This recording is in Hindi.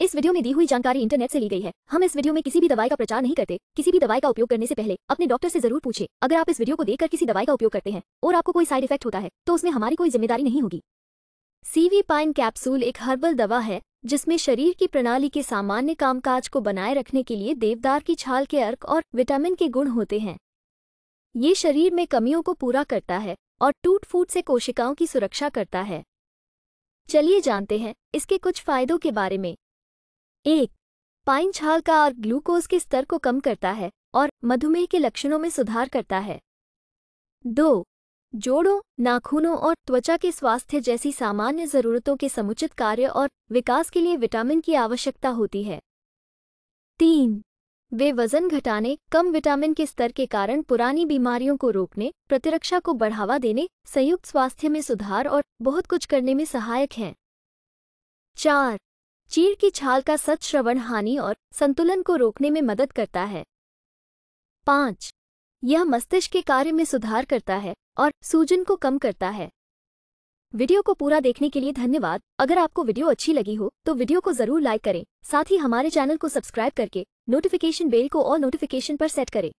इस वीडियो में दी हुई जानकारी इंटरनेट से ली गई है हम इस वीडियो में किसी भी दवाई का प्रचार नहीं करते किसी भी दवाई का उपयोग करने से पहले अपने डॉक्टर से जरूर पूछे अगर आप इस वीडियो को देखकर किसी दवाई का उपयोग करते हैं और आपको कोई साइड इफेक्ट होता है तो उसमें हमारी कोई जिम्मेदारी नहीं होगी सीवी पाइन कैप्सूल एक हर्बल दवा है जिसमें शरीर की प्रणाली के सामान्य कामकाज को बनाए रखने के लिए देवदार की छाल के अर्क और विटामिन के गुण होते हैं ये शरीर में कमियों को पूरा करता है और टूट फूट से कोशिकाओं की सुरक्षा करता है चलिए जानते हैं इसके कुछ फायदों के बारे में एक पाइन छाल का और ग्लूकोज के स्तर को कम करता है और मधुमेह के लक्षणों में सुधार करता है दो जोड़ों नाखूनों और त्वचा के स्वास्थ्य जैसी सामान्य जरूरतों के समुचित कार्य और विकास के लिए विटामिन की आवश्यकता होती है तीन वे वजन घटाने कम विटामिन के स्तर के कारण पुरानी बीमारियों को रोकने प्रतिरक्षा को बढ़ावा देने संयुक्त स्वास्थ्य में सुधार और बहुत कुछ करने में सहायक हैं चार चीड़ की छाल का सच श्रवण हानि और संतुलन को रोकने में मदद करता है पाँच यह मस्तिष्क के कार्य में सुधार करता है और सूजन को कम करता है वीडियो को पूरा देखने के लिए धन्यवाद अगर आपको वीडियो अच्छी लगी हो तो वीडियो को जरूर लाइक करें साथ ही हमारे चैनल को सब्सक्राइब करके नोटिफिकेशन बेल को और नोटिफिकेशन पर सेट करें